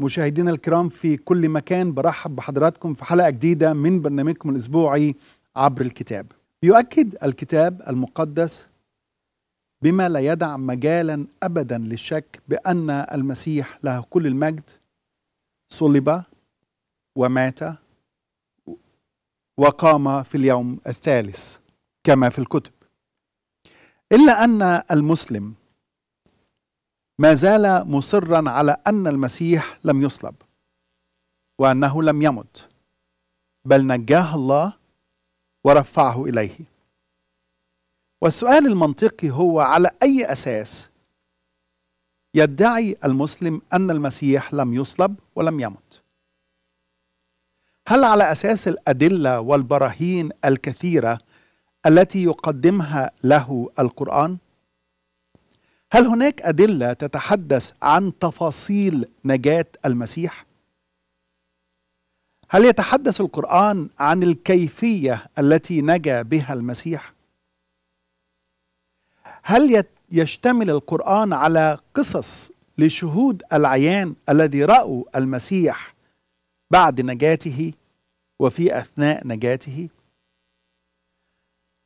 مشاهدينا الكرام في كل مكان برحب بحضراتكم في حلقة جديدة من برنامجكم الأسبوعي عبر الكتاب يؤكد الكتاب المقدس بما لا يدع مجالا أبدا للشك بأن المسيح له كل المجد صلب ومات وقام في اليوم الثالث كما في الكتب إلا أن المسلم ما زال مصرا على ان المسيح لم يصلب وانه لم يمت بل نجاه الله ورفعه اليه والسؤال المنطقي هو على اي اساس يدعي المسلم ان المسيح لم يصلب ولم يمت هل على اساس الادله والبراهين الكثيره التي يقدمها له القران هل هناك أدلة تتحدث عن تفاصيل نجاة المسيح؟ هل يتحدث القرآن عن الكيفية التي نجا بها المسيح؟ هل يشتمل القرآن على قصص لشهود العيان الذي رأوا المسيح بعد نجاته وفي أثناء نجاته؟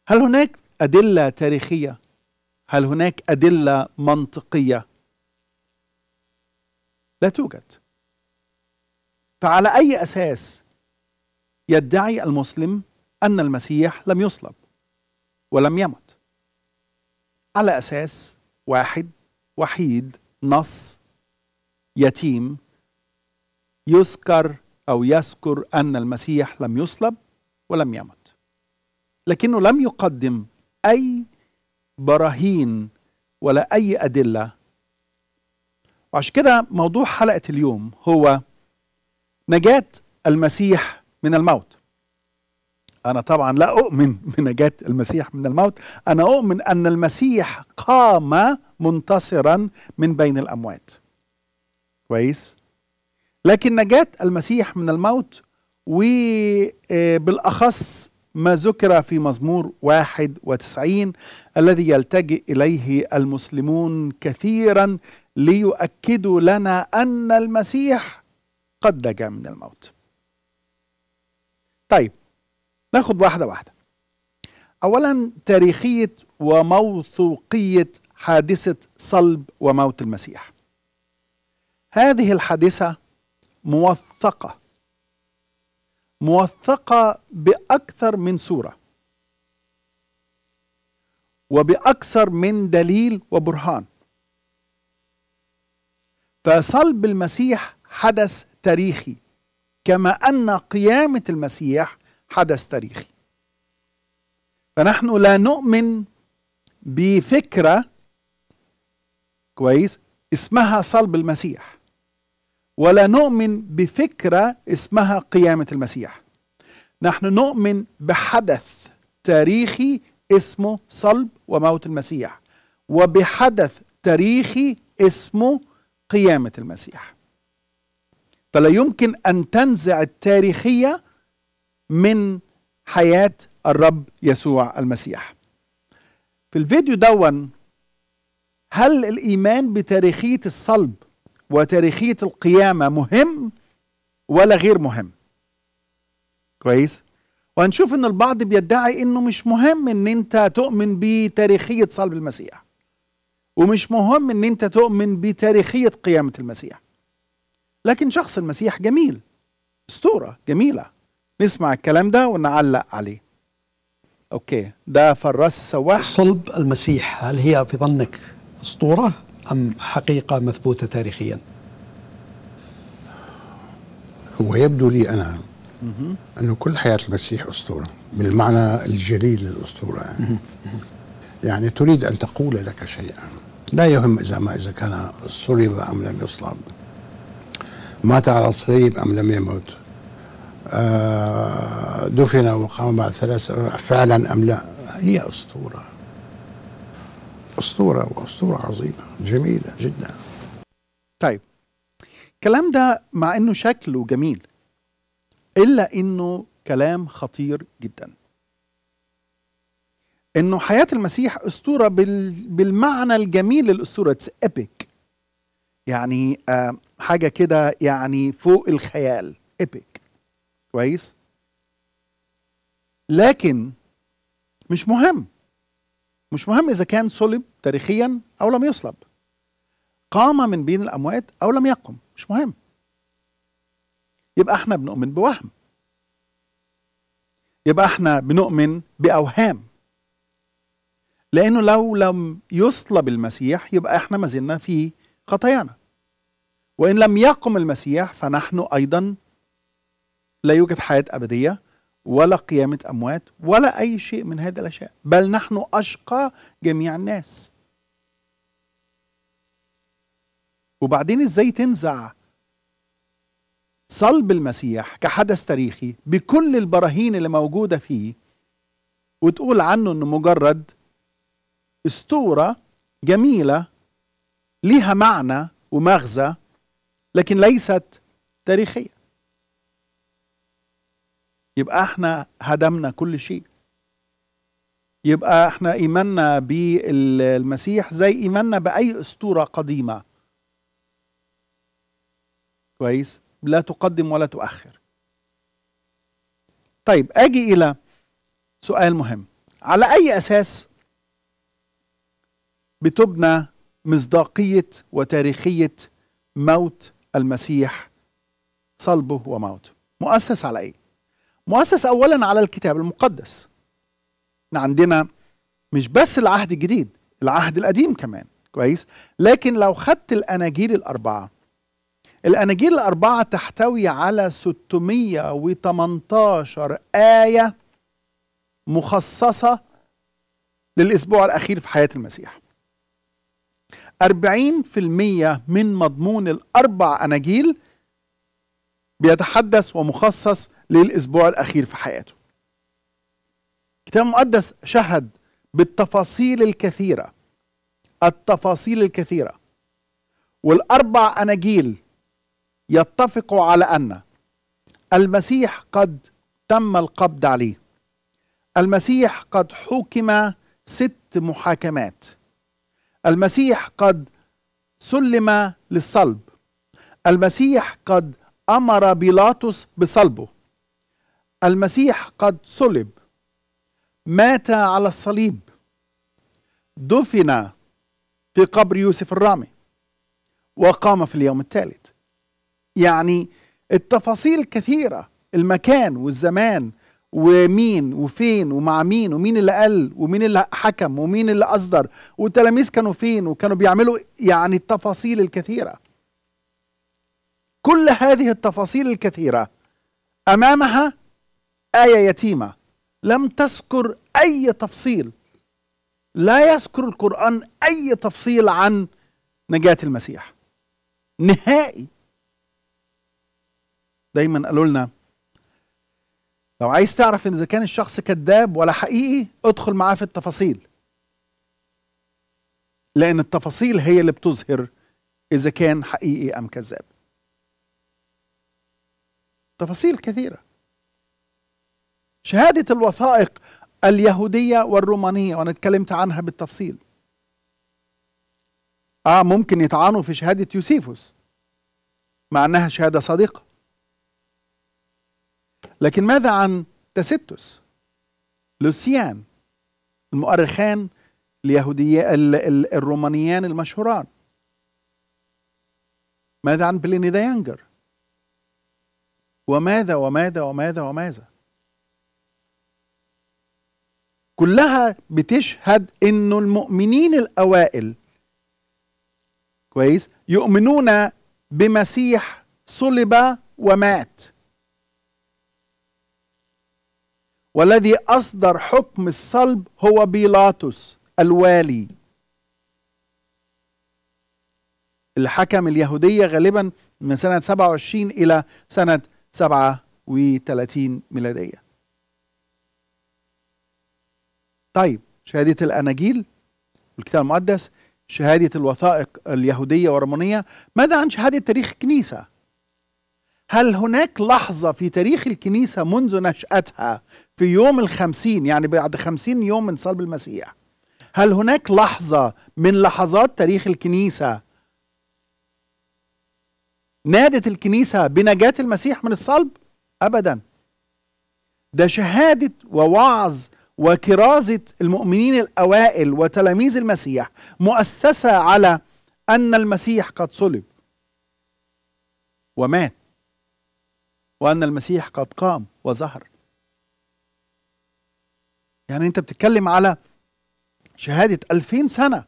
هل هناك أدلة تاريخية هل هناك أدلة منطقية؟ لا توجد فعلى أي أساس يدعي المسلم أن المسيح لم يصلب ولم يمت على أساس واحد وحيد نص يتيم يذكر أو يذكر أن المسيح لم يصلب ولم يمت لكنه لم يقدم أي براهين ولا أي أدلة وعشان كده موضوع حلقة اليوم هو نجاة المسيح من الموت أنا طبعا لا أؤمن بنجاة المسيح من الموت أنا أؤمن أن المسيح قام منتصرا من بين الأموات كويس لكن نجاة المسيح من الموت وبالأخص آه، ما ذكر في مزمور 91 الذي يلتجئ اليه المسلمون كثيرا ليؤكدوا لنا ان المسيح قد نجا من الموت. طيب ناخد واحده واحده. اولا تاريخيه وموثوقيه حادثه صلب وموت المسيح. هذه الحادثه موثقه موثقة بأكثر من سورة وبأكثر من دليل وبرهان فصلب المسيح حدث تاريخي كما أن قيامة المسيح حدث تاريخي فنحن لا نؤمن بفكرة كويس اسمها صلب المسيح ولا نؤمن بفكرة اسمها قيامة المسيح نحن نؤمن بحدث تاريخي اسمه صلب وموت المسيح وبحدث تاريخي اسمه قيامة المسيح فلا يمكن أن تنزع التاريخية من حياة الرب يسوع المسيح في الفيديو دون هل الإيمان بتاريخية الصلب وتاريخية القيامة مهم ولا غير مهم كويس وهنشوف ان البعض بيدعي انه مش مهم ان انت تؤمن بتاريخية صلب المسيح ومش مهم ان انت تؤمن بتاريخية قيامة المسيح لكن شخص المسيح جميل اسطورة جميلة نسمع الكلام ده ونعلق عليه اوكي ده فراس السواح صلب المسيح هل هي في ظنك اسطورة أم حقيقة مثبوتة تاريخيا هو يبدو لي أنا أنه كل حياة المسيح أسطورة بالمعنى الجليل للأسطورة يعني, يعني تريد أن تقول لك شيئا لا يهم إذا ما إذا كان صلب أم لم يصلب مات على الصليب أم لم يمت آه، دفن وقام بعد ثلاث فعلا أم لا هي أسطورة أسطورة وأسطورة عظيمة جميلة جدا طيب الكلام ده مع أنه شكله جميل إلا أنه كلام خطير جدا أنه حياة المسيح أسطورة بال... بالمعنى الجميل للأسطورة ايبك يعني آه حاجة كده يعني فوق الخيال ايبك كويس لكن مش مهم مش مهم إذا كان صلب تاريخيا أو لم يصلب قام من بين الأموات أو لم يقم مش مهم يبقى احنا بنؤمن بوهم يبقى احنا بنؤمن بأوهام لأنه لو لم يصلب المسيح يبقى احنا ما زلنا في خطايانا وإن لم يقم المسيح فنحن أيضا لا يوجد حياة أبدية ولا قيامة أموات ولا أي شيء من هذه الأشياء بل نحن أشقى جميع الناس وبعدين إزاي تنزع صلب المسيح كحدث تاريخي بكل البراهين اللي موجودة فيه وتقول عنه أنه مجرد اسطورة جميلة ليها معنى ومغزى لكن ليست تاريخية يبقى احنا هدمنا كل شيء يبقى احنا ايماننا بالمسيح زي ايماننا باي اسطوره قديمه كويس لا تقدم ولا تؤخر طيب اجي الى سؤال مهم على اي اساس بتبنى مصداقيه وتاريخيه موت المسيح صلبه وموته مؤسس على ايه مؤسس اولا على الكتاب المقدس احنا عندنا مش بس العهد الجديد العهد القديم كمان كويس لكن لو خدت الاناجيل الاربعه الاناجيل الاربعه تحتوي على 618 ايه مخصصه للاسبوع الاخير في حياه المسيح 40% من مضمون الاربع اناجيل بيتحدث ومخصص للأسبوع الأخير في حياته الكتاب المقدس شهد بالتفاصيل الكثيرة التفاصيل الكثيرة والأربع أناجيل يتفق على أن المسيح قد تم القبض عليه المسيح قد حكم ست محاكمات المسيح قد سلم للصلب المسيح قد امر بيلاطس بصلبه المسيح قد صلب مات على الصليب دفن في قبر يوسف الرامي وقام في اليوم الثالث يعني التفاصيل كثيره المكان والزمان ومين وفين ومع مين ومين اللي قال ومين اللي حكم ومين اللي اصدر والتلاميذ كانوا فين وكانوا بيعملوا يعني التفاصيل الكثيره كل هذه التفاصيل الكثيره امامها ايه يتيمه لم تذكر اي تفصيل لا يذكر القران اي تفصيل عن نجاه المسيح نهائي دايما قالوا لنا لو عايز تعرف ان اذا كان الشخص كذاب ولا حقيقي ادخل معاه في التفاصيل لان التفاصيل هي اللي بتظهر اذا كان حقيقي ام كذاب تفاصيل كثيرة شهادة الوثائق اليهودية والرومانية وأنا اتكلمت عنها بالتفصيل آه ممكن يطعنوا في شهادة يوسيفوس مع أنها شهادة صادقة لكن ماذا عن تاسيتوس لوسيان المؤرخان اليهودية الرومانيان المشهوران ماذا عن بليني ديانجر وماذا وماذا وماذا وماذا كلها بتشهد انه المؤمنين الاوائل كويس يؤمنون بمسيح صلب ومات والذي اصدر حكم الصلب هو بيلاطس الوالي الحكم اليهودية غالبا من سنة 27 إلى سنة 37 ميلادية طيب شهادة الأناجيل والكتاب المقدس شهادة الوثائق اليهودية والرومانية ماذا عن شهادة تاريخ الكنيسة؟ هل هناك لحظة في تاريخ الكنيسة منذ نشأتها في يوم الخمسين يعني بعد خمسين يوم من صلب المسيح هل هناك لحظة من لحظات تاريخ الكنيسة نادت الكنيسة بنجاة المسيح من الصلب أبدا ده شهادة ووعظ وكرازة المؤمنين الأوائل وتلاميذ المسيح مؤسسة على أن المسيح قد صلب ومات وأن المسيح قد قام وظهر يعني أنت بتتكلم على شهادة ألفين سنة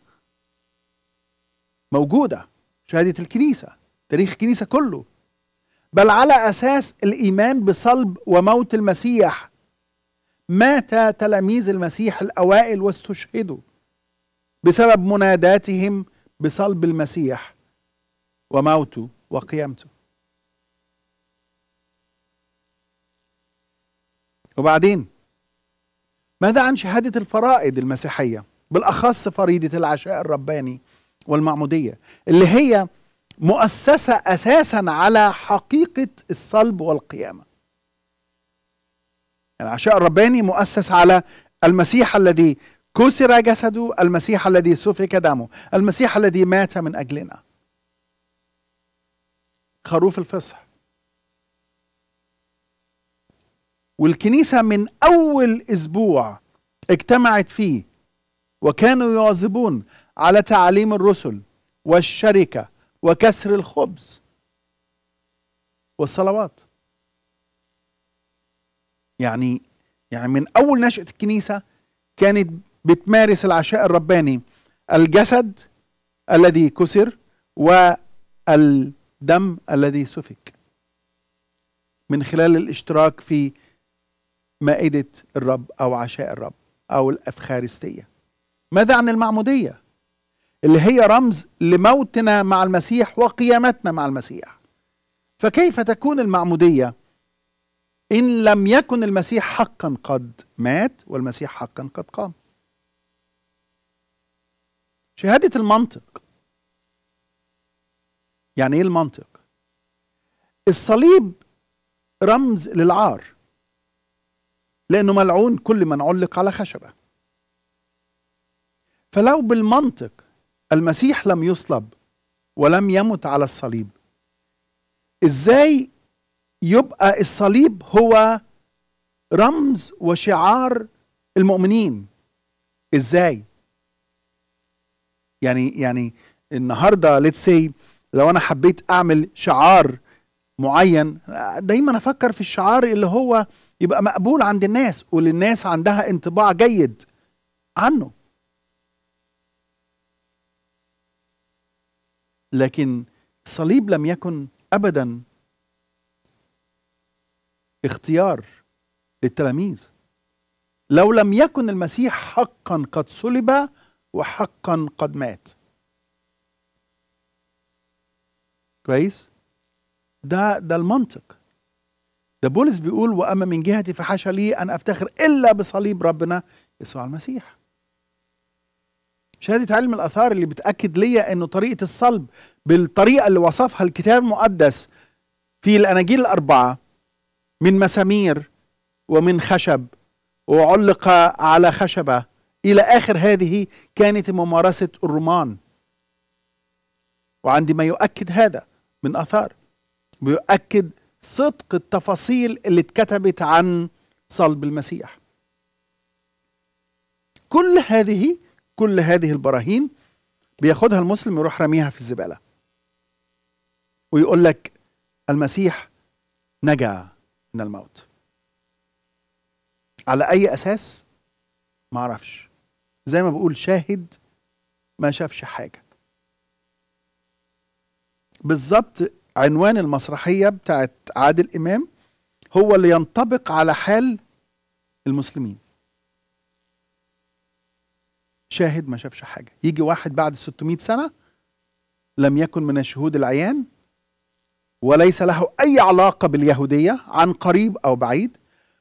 موجودة شهادة الكنيسة تاريخ الكنيسة كله بل على أساس الإيمان بصلب وموت المسيح مات تلاميذ المسيح الأوائل واستشهدوا بسبب مناداتهم بصلب المسيح وموته وقيامته وبعدين ماذا عن شهادة الفرائض المسيحية بالأخص فريضة العشاء الرباني والمعمودية اللي هي مؤسسة أساسا على حقيقة الصلب والقيامة يعني العشاء الرباني مؤسس على المسيح الذي كسر جسده المسيح الذي سفك دمه المسيح الذي مات من أجلنا خروف الفصح والكنيسة من أول أسبوع اجتمعت فيه وكانوا يواظبون على تعاليم الرسل والشركة وكسر الخبز والصلوات يعني يعني من أول نشأة الكنيسة كانت بتمارس العشاء الرباني الجسد الذي كسر والدم الذي سفك من خلال الاشتراك في مائدة الرب أو عشاء الرب أو الأفخارستية ماذا عن المعمودية اللي هي رمز لموتنا مع المسيح وقيامتنا مع المسيح فكيف تكون المعمودية إن لم يكن المسيح حقا قد مات والمسيح حقا قد قام شهادة المنطق يعني ايه المنطق الصليب رمز للعار لانه ملعون كل من علق على خشبه فلو بالمنطق المسيح لم يصلب ولم يمت على الصليب ازاي يبقى الصليب هو رمز وشعار المؤمنين ازاي يعني يعني النهارده ليتس سي لو انا حبيت اعمل شعار معين دايما افكر في الشعار اللي هو يبقى مقبول عند الناس وللناس عندها انطباع جيد عنه لكن الصليب لم يكن ابدا اختيار للتلاميذ لو لم يكن المسيح حقا قد صلب وحقا قد مات كويس ده ده المنطق ده بولس بيقول واما من جهتي فحاشا لي ان افتخر الا بصليب ربنا يسوع المسيح شهادة علم الآثار اللي بتأكد ليا أنه طريقة الصلب بالطريقة اللي وصفها الكتاب المقدس في الأناجيل الأربعة من مسامير ومن خشب وعلق على خشبة إلى آخر هذه كانت ممارسة الرومان وعندي ما يؤكد هذا من آثار بيؤكد صدق التفاصيل اللي اتكتبت عن صلب المسيح كل هذه كل هذه البراهين بياخدها المسلم يروح رميها في الزبالة ويقول لك المسيح نجا من الموت على أي أساس ما أعرفش زي ما بقول شاهد ما شافش حاجة بالظبط عنوان المسرحية بتاعت عادل إمام هو اللي ينطبق على حال المسلمين شاهد ما شافش حاجه يجي واحد بعد 600 سنه لم يكن من الشهود العيان وليس له اي علاقه باليهوديه عن قريب او بعيد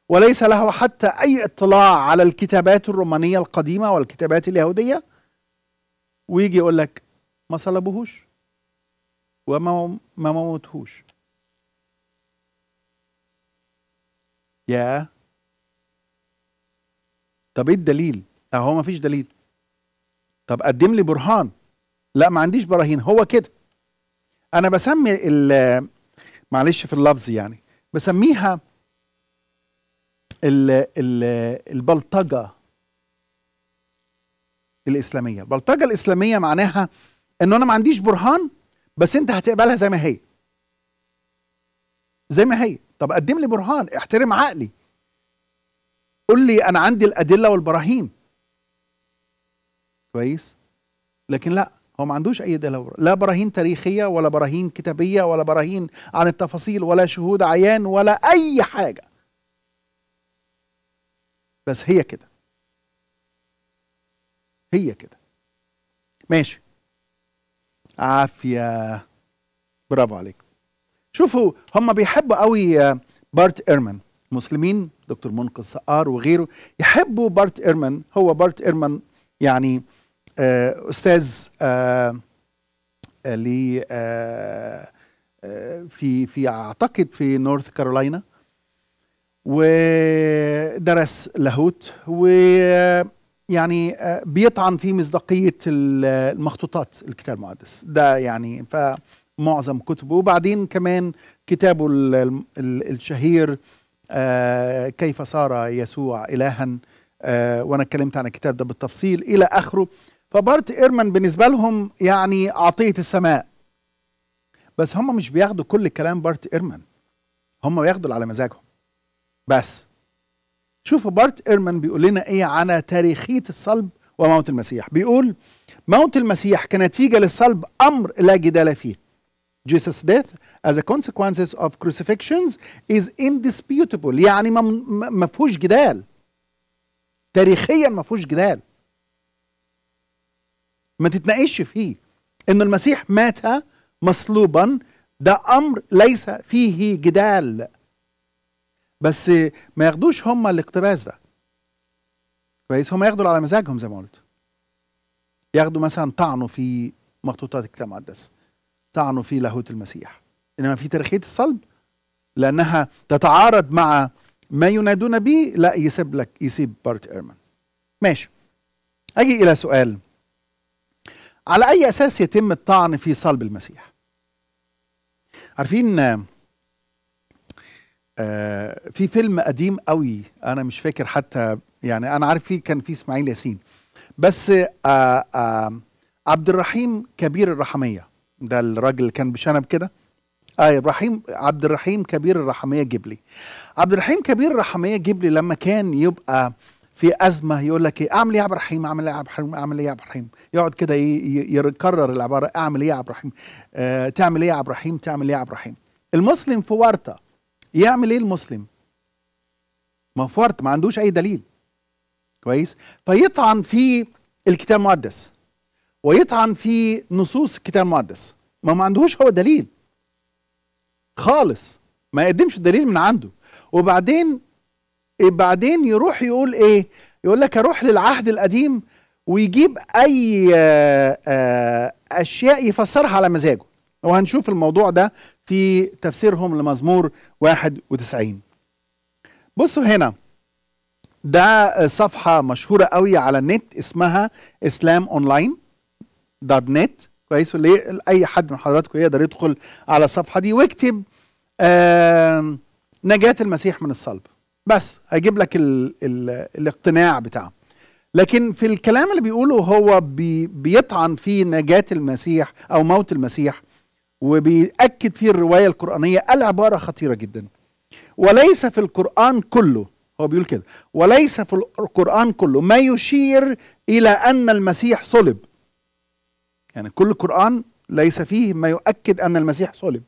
وليس له حتى اي اطلاع على الكتابات الرومانيه القديمه والكتابات اليهوديه ويجي يقول لك ما صلبوهوش وما ما موتهوش يا طب ايه الدليل اهو ما فيش دليل طب قدم لي برهان لا ما عنديش براهين هو كده انا بسمي معلش في اللفظ يعني بسميها ال ال البلطجه الاسلاميه البلطجه الاسلاميه معناها ان انا ما عنديش برهان بس انت هتقبلها زي ما هي زي ما هي طب قدم لي برهان احترم عقلي قول لي انا عندي الادله والبراهين كويس لكن لا هو ما عندوش اي دليل لا براهين تاريخيه ولا براهين كتابيه ولا براهين عن التفاصيل ولا شهود عيان ولا اي حاجه بس هي كده هي كده ماشي عافيه برافو عليك شوفوا هم بيحبوا قوي بارت ايرمان مسلمين دكتور منقذ سقار وغيره يحبوا بارت ايرمان هو بارت ايرمان يعني آه، استاذ آه، آه، لي في في اعتقد في نورث كارولاينا ودرس لاهوت ويعني بيطعن في مصداقيه المخطوطات الكتاب المقدس ده يعني فمعظم كتبه وبعدين كمان كتابه الشهير كيف صار يسوع الها وانا اتكلمت عن الكتاب ده بالتفصيل الى اخره فبارت ايرمان بالنسبه لهم يعني عطيه السماء بس هم مش بياخدوا كل الكلام بارت ايرمان هم بياخدوا على مزاجهم بس شوفوا بارت ايرمان بيقول لنا ايه على تاريخيه الصلب وموت المسيح بيقول موت المسيح كنتيجه للصلب امر لا جدال فيه Jesus' death as a consequence of crucifixions is indisputable يعني ما مفهوش جدال تاريخيا ما فيهوش جدال ما تتناقش فيه ان المسيح مات مصلوبا ده امر ليس فيه جدال بس ما ياخدوش هم الاقتباس ده كويس هم ياخدوا على مزاجهم زي ما قلت ياخدوا مثلا طعنوا في مخطوطات الكتاب المقدس طعنوا في لاهوت المسيح انما في تاريخيه الصلب لانها تتعارض مع ما ينادون به لا يسيب لك يسيب بارت ايرمان ماشي اجي الى سؤال على أي أساس يتم الطعن في صلب المسيح عارفين آه، في فيلم قديم قوي أنا مش فاكر حتى يعني أنا عارف فيه كان فيه إسماعيل ياسين بس آه، آه، عبد الرحيم كبير الرحمية ده الراجل اللي كان بشنب كده آه إبراهيم عبد الرحيم كبير الرحمية جبلي عبد الرحيم كبير الرحمية جبلي لما كان يبقى في ازمه يقول لك ايه اعمل ايه يا عبد الرحيم اعمل ايه يا عبد الرحيم اعمل ايه يا عبد الرحيم يقعد كده يكرر العباره اعمل ايه يا عبد الرحيم آه تعمل ايه يا عبد الرحيم تعمل ايه يا عبد الرحيم المسلم في ورطه يعمل ايه المسلم ما في ورطه ما عندوش اي دليل كويس فيطعن في الكتاب المقدس ويطعن في نصوص الكتاب المقدس ما ما عندهوش هو دليل خالص ما يقدمش دليل من عنده وبعدين إيه، بعدين يروح يقول ايه يقول لك اروح للعهد القديم ويجيب اي آه، آه، اشياء يفسرها على مزاجه وهنشوف الموضوع ده في تفسيرهم لمزمور 91 بصوا هنا ده صفحة مشهورة قوي على النت اسمها اسلام اونلاين دوت نت كويس ولا اي حد من حضراتكم يقدر يدخل على الصفحة دي ويكتب نجاة المسيح من الصلب بس هيجيب لك الـ الـ الاقتناع بتاعه لكن في الكلام اللي بيقوله هو بي بيطعن في نجاة المسيح او موت المسيح وبيأكد فيه الرواية القرآنية العبارة خطيرة جدا وليس في القرآن كله هو بيقول كده وليس في القرآن كله ما يشير إلى أن المسيح صلب يعني كل القرآن ليس فيه ما يؤكد أن المسيح صلب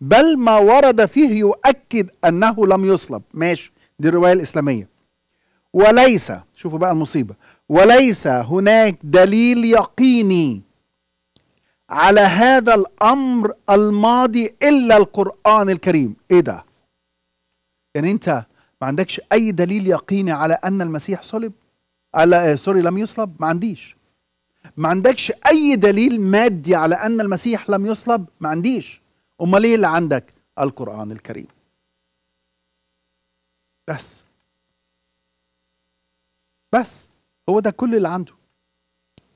بل ما ورد فيه يؤكد أنه لم يصلب ماشي دي الرواية الإسلامية وليس شوفوا بقى المصيبة وليس هناك دليل يقيني على هذا الأمر الماضي إلا القرآن الكريم إيه ده؟ يعني أنت ما عندكش أي دليل يقيني على أن المسيح صلب على آه، سوري لم يصلب ما عنديش ما عندكش أي دليل مادي على أن المسيح لم يصلب ما عنديش أمال إيه اللي عندك؟ القرآن الكريم بس بس هو ده كل اللي عنده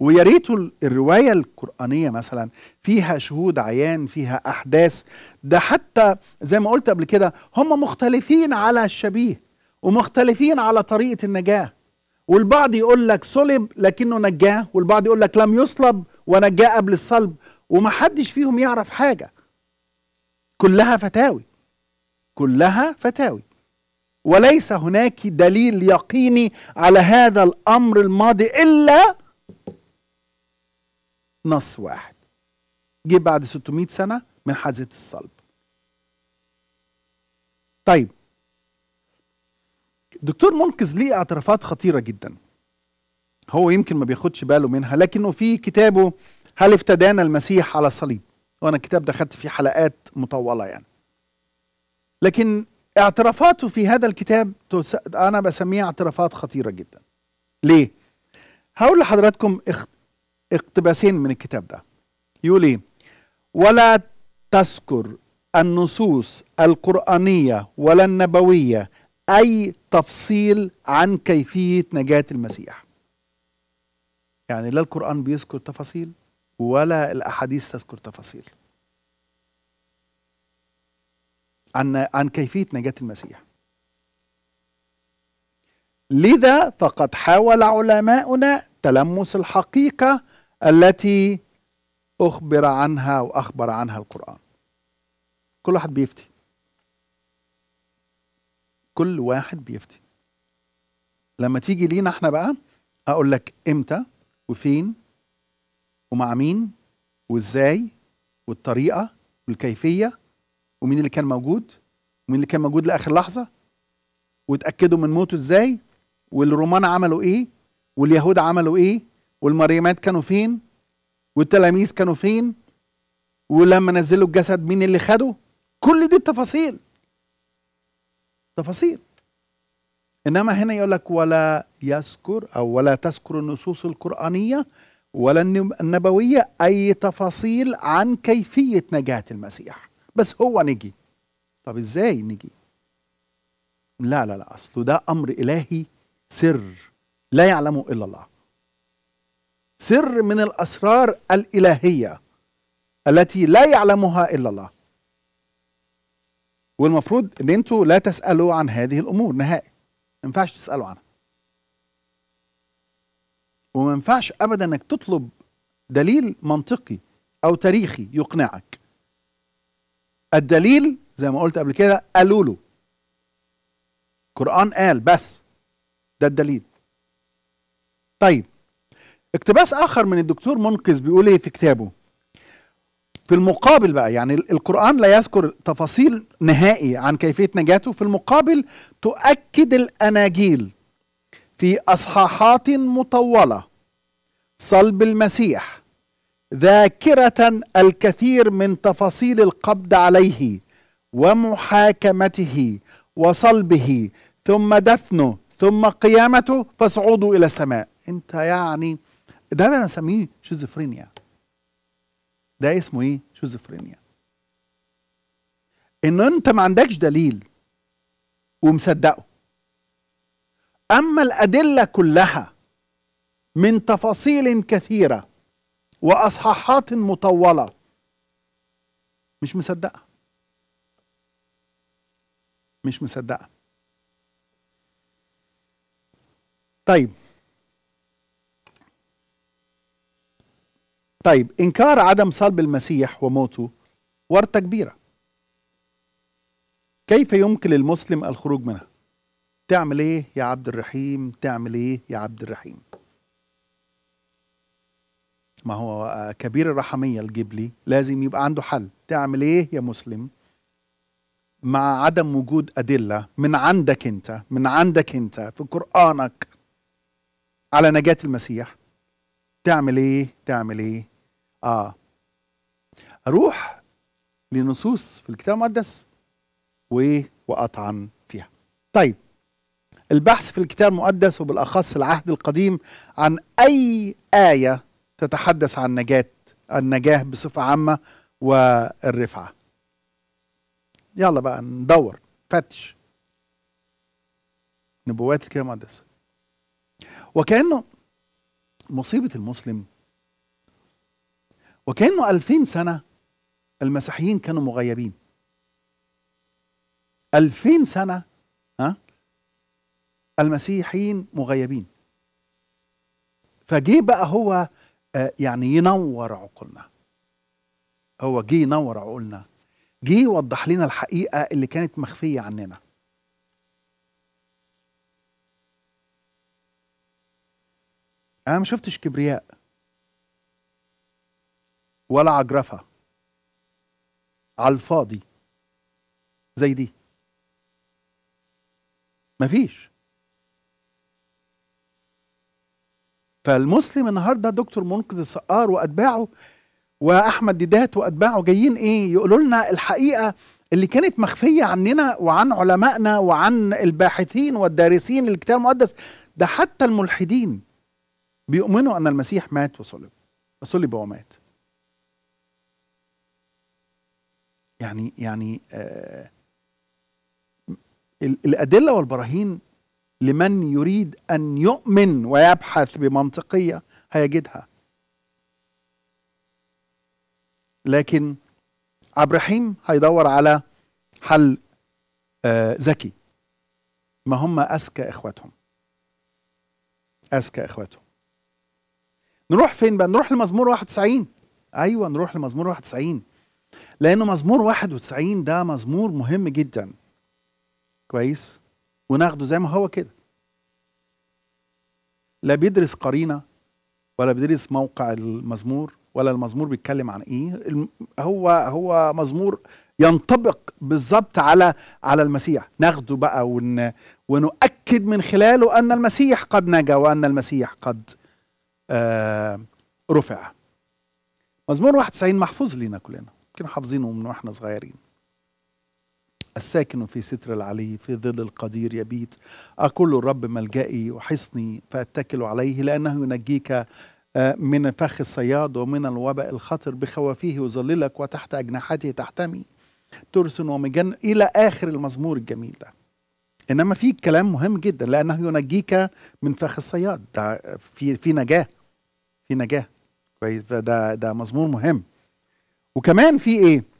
ويا ريت الروايه القرانيه مثلا فيها شهود عيان فيها احداث ده حتى زي ما قلت قبل كده هم مختلفين على الشبيه ومختلفين على طريقه النجاه والبعض يقول لك صلب لكنه نجاه والبعض يقول لك لم يصلب ونجاه قبل الصلب ومحدش فيهم يعرف حاجه كلها فتاوي كلها فتاوي وليس هناك دليل يقيني على هذا الامر الماضي الا نص واحد جه بعد 600 سنه من حادثه الصلب طيب دكتور منقذ ليه اعترافات خطيره جدا هو يمكن ما بياخدش باله منها لكنه في كتابه هل افتدانا المسيح على الصليب وانا الكتاب ده خدت فيه حلقات مطوله يعني لكن اعترافاته في هذا الكتاب انا بسميها اعترافات خطيره جدا ليه هقول لحضراتكم اقتباسين من الكتاب ده يقول ايه ولا تذكر النصوص القرانيه ولا النبويه اي تفصيل عن كيفيه نجاه المسيح يعني لا القران بيذكر تفاصيل ولا الاحاديث تذكر تفاصيل عن عن كيفيه نجاه المسيح لذا فقد حاول علماؤنا تلمس الحقيقه التي اخبر عنها واخبر عنها القران كل واحد بيفتي كل واحد بيفتي لما تيجي لينا احنا بقى اقول لك امتى وفين ومع مين وازاي والطريقه والكيفيه ومين اللي كان موجود ومين اللي كان موجود لاخر لحظه وتاكدوا من موته ازاي والرومان عملوا ايه واليهود عملوا ايه والمريمات كانوا فين والتلاميذ كانوا فين ولما نزلوا الجسد مين اللي خده كل دي التفاصيل تفاصيل انما هنا يقول لك ولا يذكر او ولا تذكر النصوص القرانيه ولا النبويه اي تفاصيل عن كيفيه نجاه المسيح بس هو نجي طب ازاي نجي لا لا لا اصله ده امر الهي سر لا يعلمه الا الله سر من الاسرار الالهيه التي لا يعلمها الا الله والمفروض ان انتوا لا تسالوا عن هذه الامور نهائي ما ينفعش تسالوا عنها وما ينفعش ابدا انك تطلب دليل منطقي او تاريخي يقنعك الدليل زي ما قلت قبل كده قالوا له القرآن قال بس ده الدليل طيب اقتباس آخر من الدكتور منقذ بيقول ايه في كتابه في المقابل بقى يعني القرآن لا يذكر تفاصيل نهائي عن كيفية نجاته في المقابل تؤكد الأناجيل في أصحاحات مطولة صلب المسيح ذاكرة الكثير من تفاصيل القبض عليه ومحاكمته وصلبه ثم دفنه ثم قيامته فصعوده إلى السماء أنت يعني ده أنا أسميه شيزوفرينيا ده اسمه إيه؟ شيزوفرينيا إن أنت ما عندكش دليل ومصدقه أما الأدلة كلها من تفاصيل كثيرة وأصحاحات مطولة مش مصدقة مش مصدقة طيب طيب إنكار عدم صلب المسيح وموته ورطة كبيرة كيف يمكن للمسلم الخروج منها؟ تعمل ايه يا عبد الرحيم؟ تعمل ايه يا عبد الرحيم؟ ما هو آه، كبير الرحمية الجبلي لازم يبقى عنده حل تعمل ايه يا مسلم مع عدم وجود أدلة من عندك انت من عندك انت في قرآنك على نجاة المسيح تعمل ايه تعمل ايه اه اروح لنصوص في الكتاب المقدس وايه واطعن فيها طيب البحث في الكتاب المقدس وبالاخص العهد القديم عن اي ايه تتحدث عن نجاة النجاة بصفة عامة والرفعة يلا بقى ندور فتش نبوات الكتاب المقدس وكأنه مصيبة المسلم وكأنه ألفين سنة المسيحيين كانوا مغيبين ألفين سنة ها المسيحيين مغيبين فجه بقى هو آه، يعني ينور عقولنا هو جه ينور عقولنا جه يوضح لنا الحقيقة اللي كانت مخفية عننا أنا ما شفتش كبرياء ولا عجرفة على الفاضي زي دي مفيش فالمسلم النهارده دكتور منقذ السقار واتباعه واحمد ديدات واتباعه جايين ايه يقولوا لنا الحقيقه اللي كانت مخفيه عننا وعن علمائنا وعن الباحثين والدارسين للكتاب المقدس ده حتى الملحدين بيؤمنوا ان المسيح مات وصلب وصلب ومات يعني يعني آه الادله والبراهين لمن يريد ان يؤمن ويبحث بمنطقيه هيجدها لكن عبد الرحيم هيدور على حل آه، ذكي ما هم اذكى اخواتهم اذكى اخواتهم نروح فين بقى نروح لمزمور 91 ايوه نروح لمزمور 91 لانه مزمور 91 ده مزمور مهم جدا كويس وناخده زي ما هو كده لا بيدرس قرينه ولا بيدرس موقع المزمور ولا المزمور بيتكلم عن ايه هو هو مزمور ينطبق بالظبط على على المسيح ناخده بقى ون ونؤكد من خلاله ان المسيح قد نجا وان المسيح قد آه رفع مزمور 91 محفوظ لينا كلنا يمكن حافظينه من واحنا صغيرين الساكن في ستر العلي في ظل القدير يبيت أقول الرب ملجئي وحصني فأتكل عليه لأنه ينجيك آه، من فخ الصياد ومن الوباء الخطر بخوافيه يظللك وتحت أجنحته تحتمي ترسن ومجن إلى آخر المزمور الجميل ده إنما في كلام مهم جدا لأنه ينجيك من فخ الصياد ده في في نجاة في نجاة كويس ده ده مزمور مهم وكمان في إيه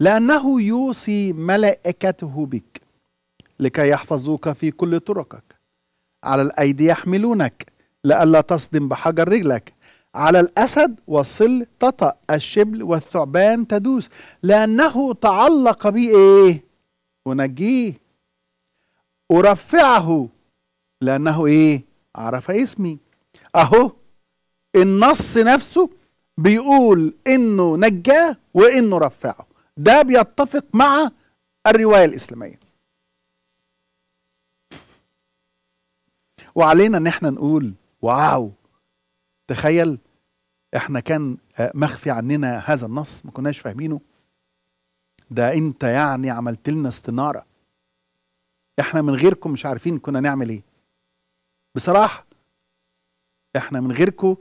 لأنه يوصي ملائكته بك لكي يحفظوك في كل طرقك على الأيدي يحملونك لئلا تصدم بحجر رجلك على الأسد والصل تطأ الشبل والثعبان تدوس لأنه تعلق بي إيه أنجيه أرفعه لأنه إيه عرف اسمي أهو النص نفسه بيقول إنه نجاه وإنه رفعه ده بيتفق مع الرواية الإسلامية وعلينا ان احنا نقول واو تخيل احنا كان آه، مخفي عننا هذا النص ما كناش فاهمينه ده انت يعني عملت لنا استناره احنا من غيركم مش عارفين كنا نعمل ايه بصراحه احنا من غيركم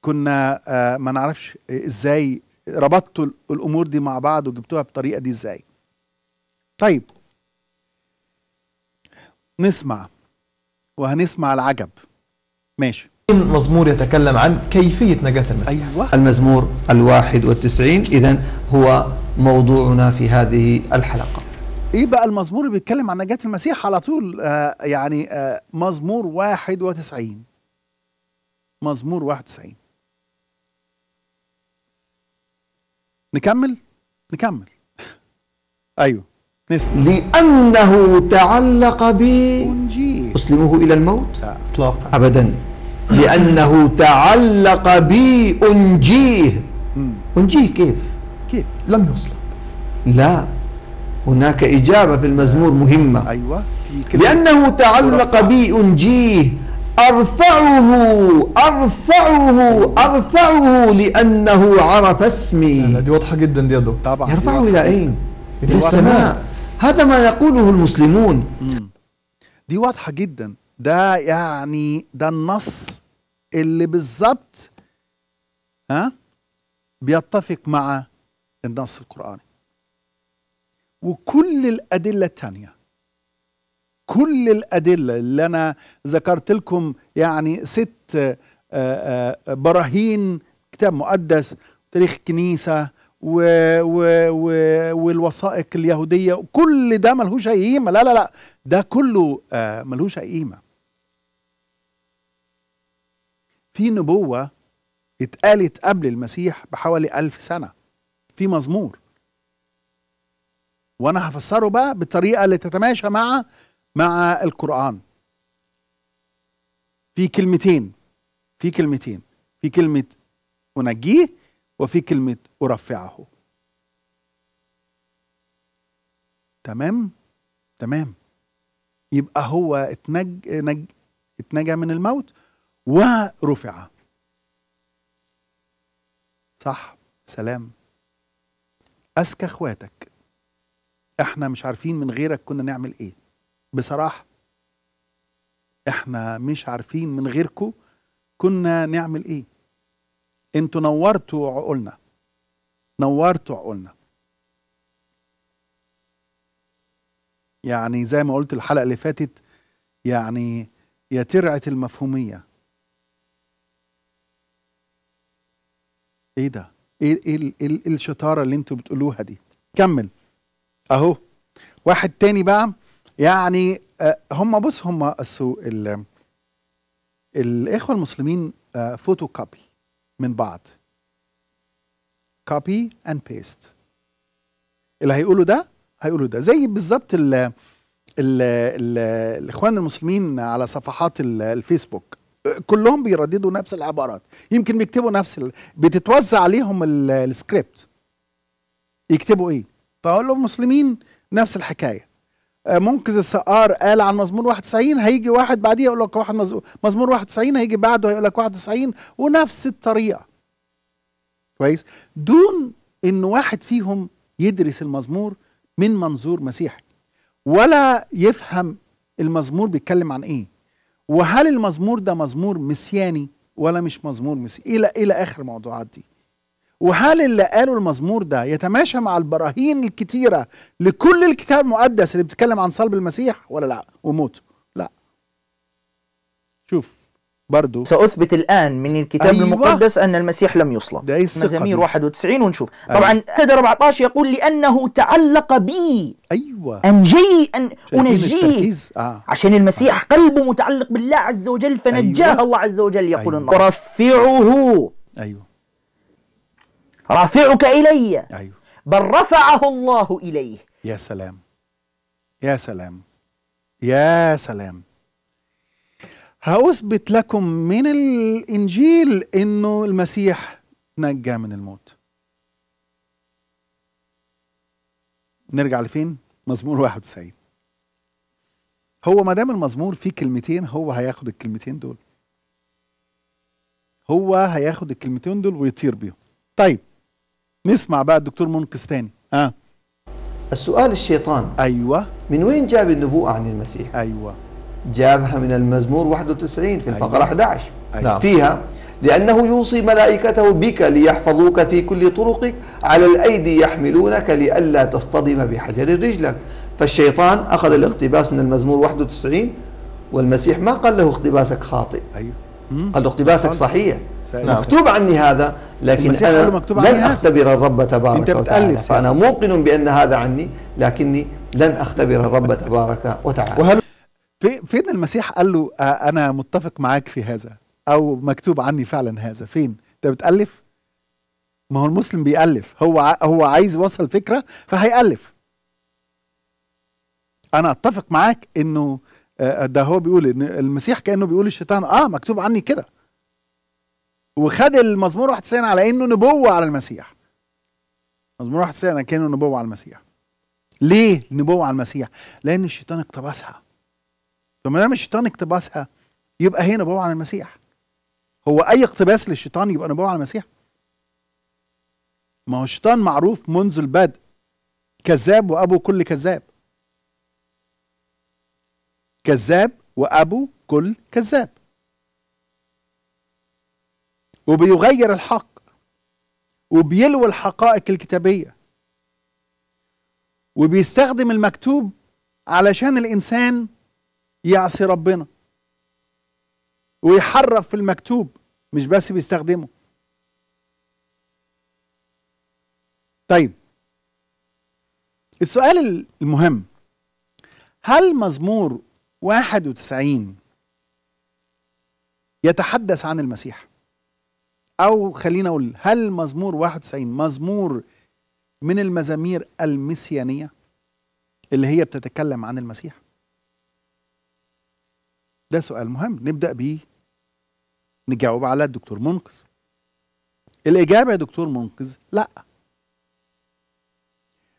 كنا آه، ما نعرفش ازاي ربطتوا الامور دي مع بعض وجبتوها بالطريقه دي ازاي طيب نسمع وهنسمع العجب ماشي المزمور يتكلم عن كيفية نجاة المسيح أيوة. المزمور الواحد والتسعين إذا هو موضوعنا في هذه الحلقة ايه بقى المزمور اللي بيتكلم عن نجاة المسيح على طول آه يعني آه مزمور 91 مزمور 91 نكمل نكمل ايوه نسمع لانه تعلق ب اسلمه الى الموت اطلاقا ابدا لانه تعلق بي انجيه انجيه كيف كيف لم يصلب لا هناك إجابة في المزمور مهمة أيوة في لأنه تعلق بي أنجيه أرفعه أرفعه أرفعه لأنه عرف اسمي دي واضحة جدا دي يا طبعا يرفعه إلى أين؟ إلى السماء هذا ما يقوله المسلمون دي واضحة جدا ده يعني ده النص اللي بالظبط ها بيتفق مع النص القرآني وكل الأدلة الثانية كل الأدلة اللي أنا ذكرت لكم يعني ست آه، آه، براهين كتاب مقدس تاريخ الكنيسة و و و والوثائق اليهودية كل ده ملهوش أي قيمة لا لا لا ده كله آه، ملهوش أي قيمة في نبوة اتقالت قبل المسيح بحوالي ألف سنة في مزمور وأنا هفسره بقى بالطريقة اللي تتماشى مع مع القرآن في كلمتين في كلمتين في كلمة أنجيه وفي كلمة أرفعه تمام تمام يبقى هو اتنج نج اتنجى من الموت ورفع صح سلام أذكى اخواتك احنا مش عارفين من غيرك كنا نعمل ايه بصراحه احنا مش عارفين من غيركم كنا نعمل ايه انتوا نورتوا عقولنا نورتوا عقولنا يعني زي ما قلت الحلقه اللي فاتت يعني يا ترعه المفهوميه ايه ده ايه ايه, إيه, إيه الشطاره اللي انتوا بتقولوها دي كمل اهو واحد تاني بقى يعني آه، هم بص هم السو ال الاخوه المسلمين آه، فوتو كوبي من بعض كوبي اند بيست اللي هيقولوا ده هيقولوا ده زي بالظبط ال الاخوان المسلمين على صفحات الفيسبوك كلهم بيرددوا نفس العبارات يمكن بيكتبوا نفس ال... بتتوزع عليهم السكريبت يكتبوا ايه فاقول لهم مسلمين نفس الحكايه آه، منقذ السقار قال عن مزمور 91 هيجي واحد بعديه يقول لك واحد مزمور 91 هيجي بعده هيقول لك 91 ونفس الطريقه كويس دون ان واحد فيهم يدرس المزمور من منظور مسيحي ولا يفهم المزمور بيتكلم عن ايه وهل المزمور ده مزمور مسياني ولا مش مزمور مسياني الى الى اخر الموضوعات دي وهل اللي قاله المزمور ده يتماشى مع البراهين الكتيره لكل الكتاب المقدس اللي بتتكلم عن صلب المسيح ولا لا وموته لا شوف برضو ساثبت الان من الكتاب أيوة. المقدس ان المسيح لم يصلب ده إيه مزامير 91 ونشوف أيوة. طبعا عدد 14 يقول لانه تعلق بي ايوه انجي ان انجيه آه. عشان المسيح آه. قلبه متعلق بالله عز وجل فنجاه أيوة. الله عز وجل يقول أيوة. النار ورفعه ايوه رافعك إلي أيوه. بل رفعه الله إليه يا سلام يا سلام يا سلام هأثبت لكم من الإنجيل إنه المسيح نجى من الموت نرجع لفين؟ مزمور 91 هو ما دام المزمور فيه كلمتين هو هياخد الكلمتين دول هو هياخد الكلمتين دول ويطير بيهم طيب نسمع بقى الدكتور منقذ تاني اه السؤال الشيطان ايوه من وين جاب النبوءه عن المسيح ايوه جابها من المزمور 91 في الفقره أيوة. 11 أيوة. نعم. فيها لأنه يوصي ملائكته بك ليحفظوك في كل طرقك على الأيدي يحملونك لئلا تصطدم بحجر رجلك فالشيطان أخذ الاقتباس من المزمور 91 والمسيح ما قال له اقتباسك خاطئ أيوه. قال اقتباسك صحيح نعم. مكتوب عني هذا لكن أنا مكتوب لن أختبر الرب تبارك انت وتعالى فأنا موقن بأن هذا عني لكني لن أختبر الرب تبارك وتعالى وهل في فين المسيح قال له أنا متفق معاك في هذا أو مكتوب عني فعلا هذا فين أنت بتألف ما هو المسلم بيألف هو هو عايز يوصل فكرة فهيألف أنا أتفق معاك إنه آه، ده هو بيقول ان المسيح كانه بيقول الشيطان اه مكتوب عني كده وخد المزمور 91 على انه نبوه على المسيح مزمور 91 كانه نبوه على المسيح ليه نبوه على المسيح لان الشيطان اقتبسها فما دام الشيطان اقتبسها يبقى هي نبوه على المسيح هو اي اقتباس للشيطان يبقى نبوه على المسيح ما هو الشيطان معروف منذ البدء كذاب وابو كل كذاب كذاب وأبو كل كذاب وبيغير الحق وبيلوي الحقائق الكتابية وبيستخدم المكتوب علشان الإنسان يعصي ربنا ويحرف في المكتوب مش بس بيستخدمه طيب السؤال المهم هل مزمور 91 يتحدث عن المسيح أو خلينا أقول هل مزمور 91 مزمور من المزامير المسيانية اللي هي بتتكلم عن المسيح ده سؤال مهم نبدأ بيه نجاوب على الدكتور منقذ الإجابة يا دكتور منقذ لأ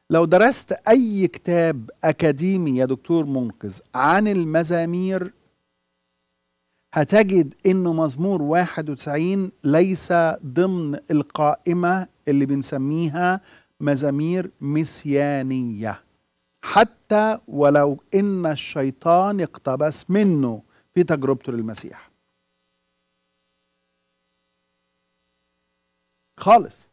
لو درست أي كتاب أكاديمي يا دكتور منقذ عن المزامير هتجد إنه مزمور 91 ليس ضمن القائمة اللي بنسميها مزامير مسيانيه حتى ولو إن الشيطان اقتبس منه في تجربته للمسيح خالص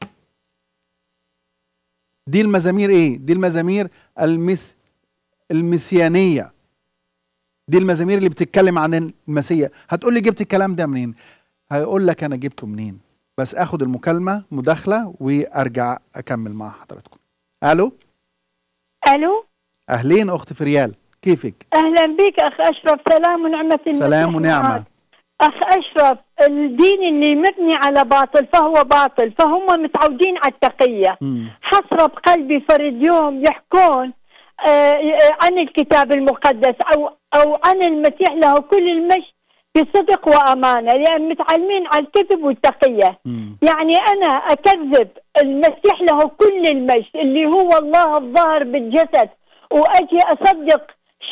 دي المزامير ايه دي المزامير المس المسيانيه دي المزامير اللي بتتكلم عن المسيح هتقول لي جبت الكلام ده منين هيقول لك انا جبته منين بس اخد المكالمه مداخله وارجع اكمل مع حضراتكم الو الو اهلين اخت فريال كيفك اهلا بك اخ اشرف سلام ونعمه سلام ونعمه اخ اشرف الدين اللي مبني على باطل فهو باطل فهم متعودين على التقية حصر بقلبي فرد يوم يحكون آه، آه، عن الكتاب المقدس أو أو عن المسيح له كل المجد بصدق وأمانة لأن متعلمين على الكذب والتقية مم. يعني أنا أكذب المسيح له كل المجد اللي هو الله الظاهر بالجسد وأجي أصدق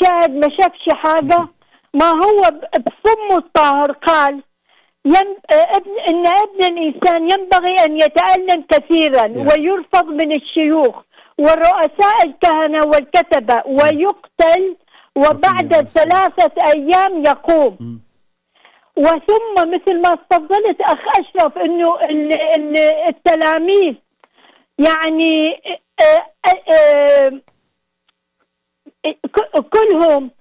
شاهد ما شافش حاجة ما هو بصمه الطاهر قال ين... ابن... ان ابن الانسان ينبغي ان يتالم كثيرا yes. ويرفض من الشيوخ والرؤساء الكهنه والكتبه mm. ويقتل وبعد ثلاثه ايام يقوم mm. وثم مثل ما تفضلت اخ اشرف انه التلاميذ يعني آه، آه، آه، كلهم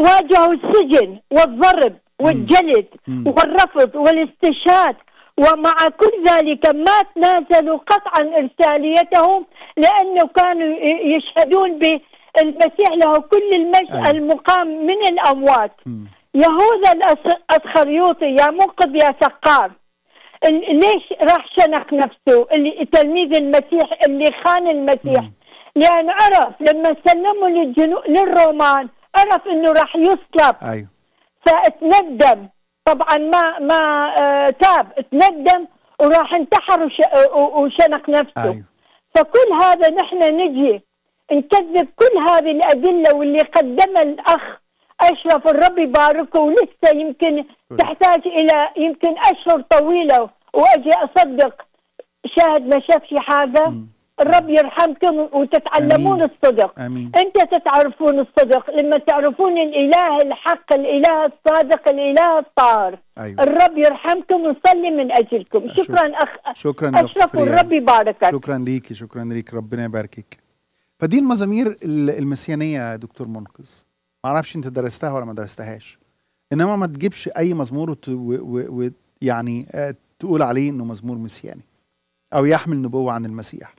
واجهوا السجن والضرب والجلد والرفض والاستشهاد ومع كل ذلك ما تنازلوا قطعا ارساليتهم لانه كانوا يشهدون بالمسيح له كل المجد أيه. المقام من الاموات يهوذا الاسخريوطي يا منقذ يا سقار ليش راح شنق نفسه اللي تلميذ المسيح اللي خان المسيح لان عرف لما سلموا للجنو... للرومان عرف انه راح يصلب أيوه. فتندم طبعا ما ما آه، تاب تندم وراح انتحر آه، وشنق نفسه أيوه. فكل هذا نحن نجي نكذب كل هذه الأدلة واللي قدمها الأخ أشرف الرب يباركه ولسه يمكن أيوه. تحتاج إلى يمكن أشهر طويلة وأجي أصدق شاهد ما شافش حاجة م. الرب يرحمكم وتتعلمون أمين. الصدق أمين. انت تتعرفون الصدق لما تعرفون الاله الحق الاله الصادق الاله الطار أيوة. الرب يرحمكم ويصلي من اجلكم آه، شكرا اخ شكرا اشرف والرب يباركك شكرا ليكي شكرا ليك ربنا يباركك فدي المزامير المسيانيه يا دكتور منقذ ما اعرفش انت درستها ولا ما درستهاش انما ما تجيبش اي مزمور ويعني آه، تقول عليه انه مزمور مسياني او يحمل نبوه عن المسيح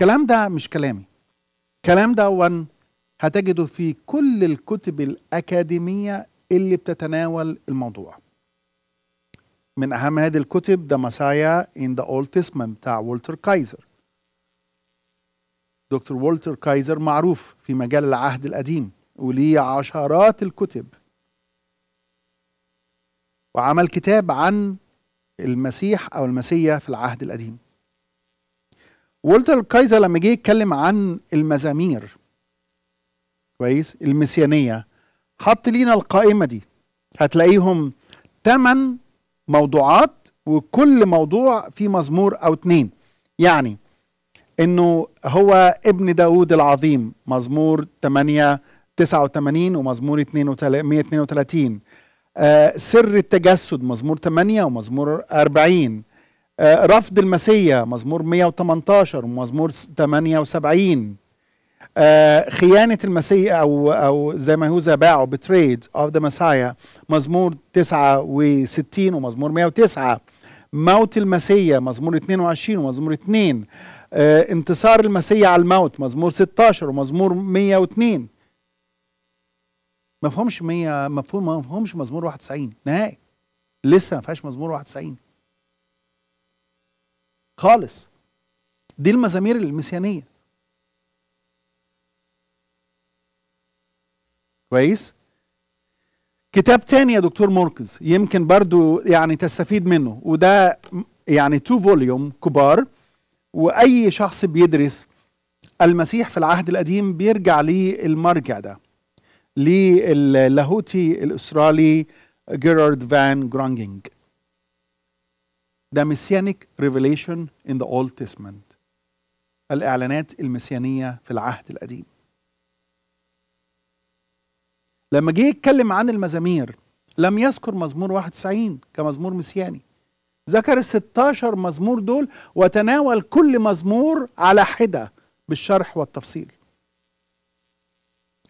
الكلام ده مش كلامي الكلام ده هتجده في كل الكتب الأكاديمية اللي بتتناول الموضوع من أهم هذه الكتب ده مسايا in the Old Testament بتاع وولتر كايزر دكتور وولتر كايزر معروف في مجال العهد القديم وليه عشرات الكتب وعمل كتاب عن المسيح أو المسيح في العهد القديم ولتر كايزر لما جه يتكلم عن المزامير كويس المسيانيه حط لينا القائمه دي هتلاقيهم ثمان موضوعات وكل موضوع فيه مزمور او اثنين يعني انه هو ابن داود العظيم مزمور 8 89 ومزمور 132 آه سر التجسد مزمور 8 ومزمور 40 آه، رفض المسيا مزمور 118 ومزمور 78 آه، خيانة المسيح أو أو زي ما يهوذا باعه بتريد أوف ذا مسايا مزمور 69 ومزمور 109 موت المسيا مزمور 22 ومزمور 2 آه، انتصار المسيا على الموت مزمور 16 ومزمور 102 ما فهمش 100 مفهوم ما فهمش مزمور 91 نهائي لسه ما فيهاش مزمور 91 خالص دي المزامير المسيانيه كويس كتاب تاني يا دكتور مركز يمكن برضو يعني تستفيد منه وده يعني تو فوليوم كبار واي شخص بيدرس المسيح في العهد القديم بيرجع للمرجع ده للاهوتي الاسترالي جيرارد فان جرانجينج ده ميسيانيك ريفيليشن ان ذا اولد تيستمنت الإعلانات المسيانية في العهد القديم لما جه يتكلم عن المزامير لم يذكر مزمور 91 كمزمور مسياني ذكر ال 16 مزمور دول وتناول كل مزمور على حدة بالشرح والتفصيل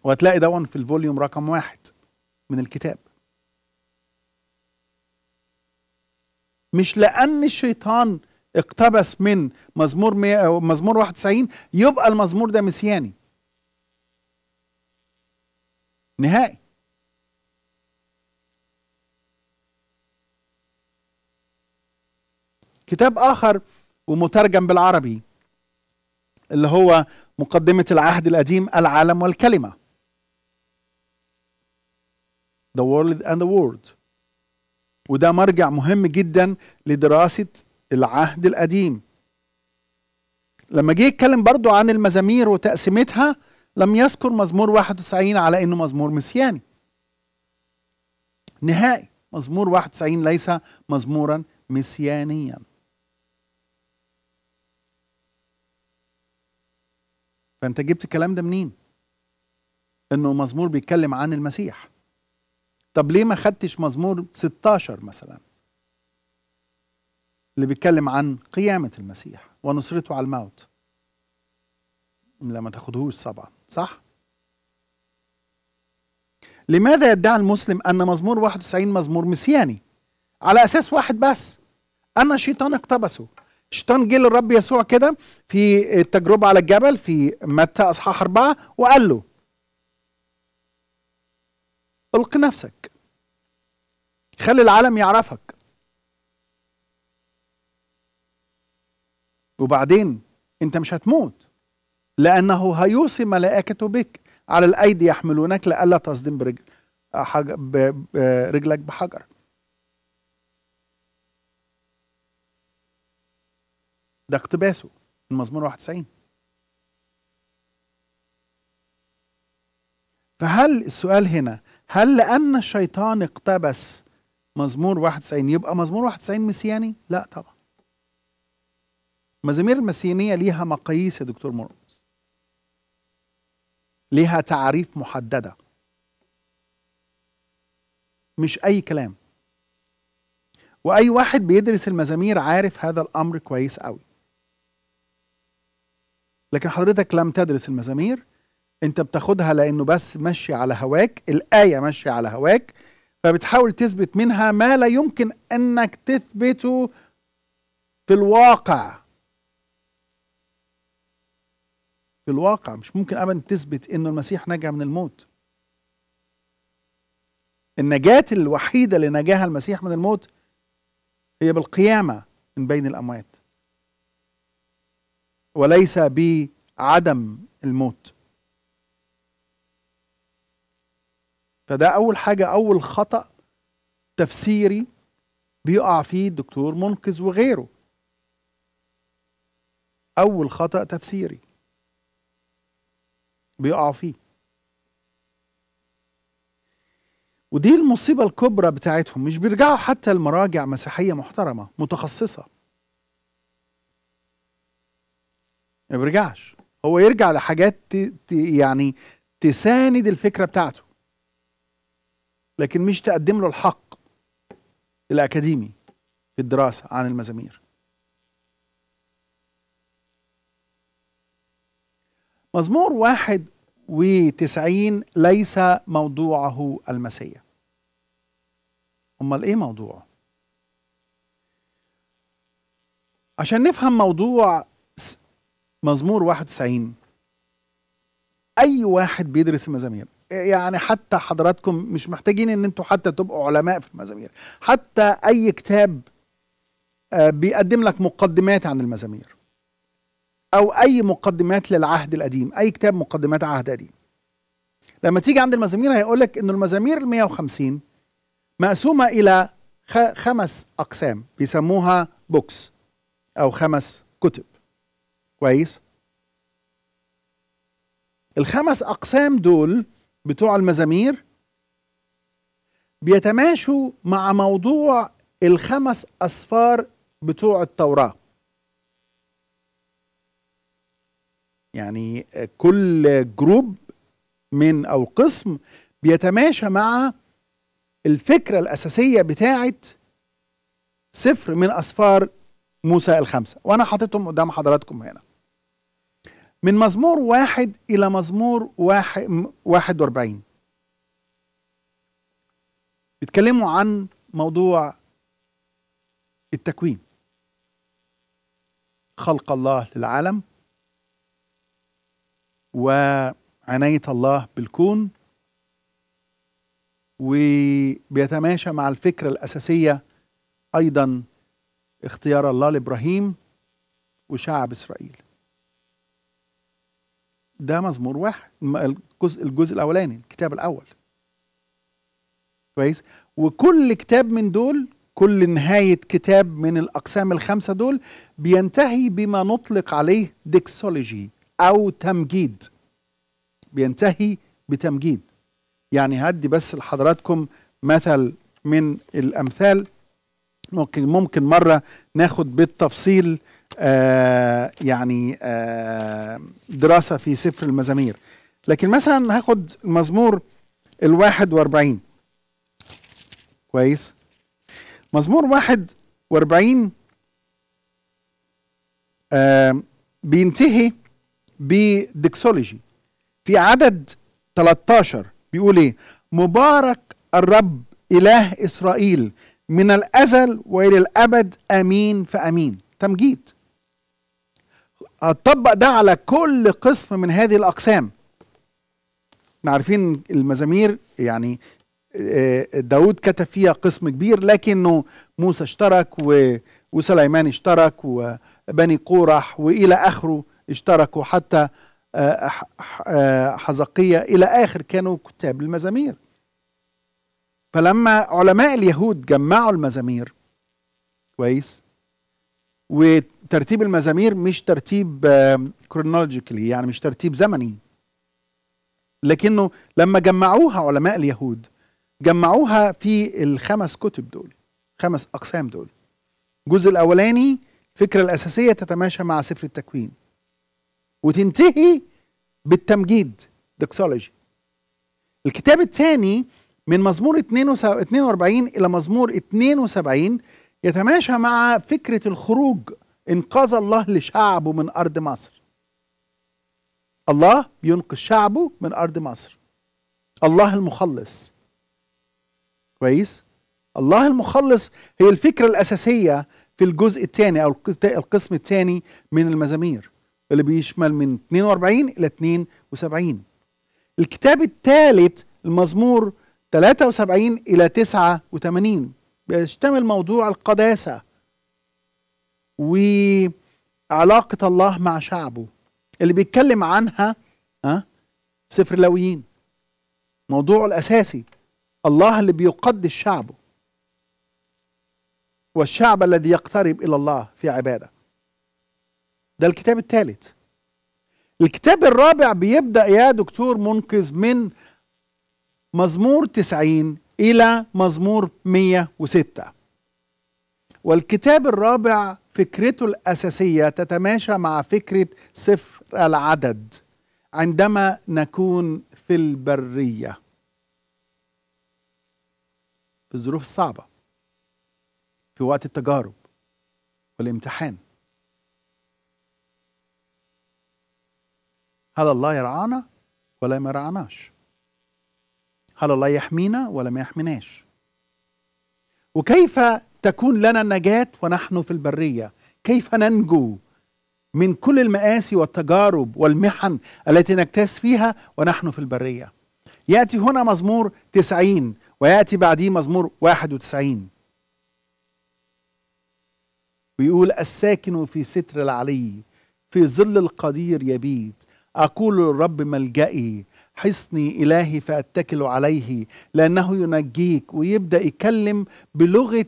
وهتلاقي دون في الفوليوم رقم واحد من الكتاب مش لأن الشيطان اقتبس من مزمور مزمور 91 يبقى المزمور ده مسياني نهائي كتاب آخر ومترجم بالعربي اللي هو مقدمة العهد القديم العالم والكلمة The World and the world وده مرجع مهم جدا لدراسة العهد القديم لما جه يتكلم برضو عن المزامير وتقسيمتها لم يذكر مزمور 91 على انه مزمور مسياني نهائي مزمور 91 ليس مزمورا مسيانيا فانت جبت الكلام ده منين انه مزمور بيتكلم عن المسيح طب ليه ما خدتش مزمور 16 مثلا اللي بيتكلم عن قيامة المسيح ونصرته على الموت لا ما تاخدهوش سبعة صح لماذا يدعي المسلم أن مزمور 91 مزمور مسياني على أساس واحد بس أن الشيطان اقتبسه الشيطان جه للرب يسوع كده في التجربة على الجبل في متى أصحاح أربعة وقال له الق نفسك خلي العالم يعرفك وبعدين انت مش هتموت لانه هيوصي ملائكته بك على الايدي يحملونك لئلا تصدم برجل برجلك بحجر ده اقتباسه من مزمور 91 فهل السؤال هنا هل لأن الشيطان اقتبس مزمور 91 يبقى مزمور 91 مسياني؟ لا طبعا المزامير المسيانية ليها مقاييس يا دكتور مرقص ليها تعريف محددة مش أي كلام وأي واحد بيدرس المزامير عارف هذا الأمر كويس قوي لكن حضرتك لم تدرس المزامير انت بتاخدها لانه بس ماشي على هواك الايه ماشيه على هواك فبتحاول تثبت منها ما لا يمكن انك تثبته في الواقع في الواقع مش ممكن ابدا تثبت انه المسيح نجا من الموت النجاة الوحيدة اللي نجاها المسيح من الموت هي بالقيامة من بين الأموات وليس بعدم الموت فده اول حاجه اول خطا تفسيري بيقع فيه الدكتور منقذ وغيره اول خطا تفسيري بيقع فيه ودي المصيبه الكبرى بتاعتهم مش بيرجعوا حتى المراجع مسيحيه محترمه متخصصه ما بيرجعش هو يرجع لحاجات يعني تساند الفكره بتاعته لكن مش تقدم له الحق الأكاديمي في الدراسة عن المزامير مزمور واحد وتسعين ليس موضوعه المسيح أمال إيه موضوعه؟ عشان نفهم موضوع مزمور 91 أي واحد بيدرس المزامير يعني حتى حضراتكم مش محتاجين ان انتوا حتى تبقوا علماء في المزامير حتى اي كتاب آه، بيقدم لك مقدمات عن المزامير او اي مقدمات للعهد القديم اي كتاب مقدمات عهد قديم لما تيجي عند المزامير هيقول لك ان المزامير ال 150 مقسومه الى خمس اقسام بيسموها بوكس او خمس كتب كويس الخمس اقسام دول بتوع المزامير بيتماشوا مع موضوع الخمس أسفار بتوع التوراة يعني كل جروب من أو قسم بيتماشى مع الفكرة الأساسية بتاعة سفر من أسفار موسى الخمسة وأنا حاططهم قدام حضراتكم هنا من مزمور واحد إلى مزمور واحد, واحد واربعين بيتكلموا عن موضوع التكوين خلق الله للعالم وعناية الله بالكون وبيتماشى مع الفكرة الأساسية أيضا اختيار الله لإبراهيم وشعب إسرائيل ده مزمور واحد الجزء الجزء الاولاني الكتاب الاول كويس وكل كتاب من دول كل نهاية كتاب من الأقسام الخمسة دول بينتهي بما نطلق عليه ديكسولوجي أو تمجيد بينتهي بتمجيد يعني هدي بس لحضراتكم مثل من الأمثال ممكن ممكن مرة ناخد بالتفصيل آه، يعني آه دراسه في سفر المزامير لكن مثلا هاخد مزمور الواحد واربعين كويس مزمور واحد واربعين آه بينتهي بديكسولوجي في عدد 13 بيقول ايه مبارك الرب اله اسرائيل من الازل والى الابد امين فامين تمجيد اطبق ده على كل قسم من هذه الاقسام احنا عارفين المزامير يعني آه، داود كتب فيها قسم كبير لكنه موسى اشترك و وسليمان اشترك وبني قورح والى اخره اشتركوا حتى آه، آه، حزقية الى اخر كانوا كتاب المزامير فلما علماء اليهود جمعوا المزامير كويس ترتيب المزامير مش ترتيب كرونولوجيكلي يعني مش ترتيب زمني لكنه لما جمعوها علماء اليهود جمعوها في الخمس كتب دول خمس اقسام دول الجزء الاولاني الفكره الاساسيه تتماشى مع سفر التكوين وتنتهي بالتمجيد دكسولوجي الكتاب الثاني من مزمور 42 الى مزمور 72 يتماشى مع فكره الخروج انقذ الله لشعبه من أرض مصر الله بينقذ شعبه من أرض مصر الله المخلص كويس الله المخلص هي الفكرة الأساسية في الجزء الثاني أو القسم الثاني من المزامير اللي بيشمل من 42 إلى 72 الكتاب الثالث المزمور 73 إلى 89 بيشتمل موضوع القداسة وعلاقة الله مع شعبه اللي بيتكلم عنها آه، سفر لويين موضوعه الأساسي الله اللي بيقدس شعبه والشعب الذي يقترب إلى الله في عبادة ده الكتاب الثالث الكتاب الرابع بيبدأ يا دكتور منقذ من مزمور تسعين إلى مزمور مية وستة والكتاب الرابع فكرته الأساسية تتماشى مع فكرة سفر العدد عندما نكون في البرية في الظروف الصعبة في وقت التجارب والامتحان هل الله يرعانا ولا ما يرعاناش هل الله يحمينا ولا ما يحميناش وكيف تكون لنا النجاة ونحن في البرية كيف ننجو من كل المآسي والتجارب والمحن التي نكتس فيها ونحن في البرية يأتي هنا مزمور تسعين ويأتي بعديه مزمور واحد وتسعين ويقول الساكن في ستر العلي في ظل القدير يبيت أقول للرب ملجئي حصني إلهي فأتكل عليه لأنه ينجيك ويبدأ يكلم بلغة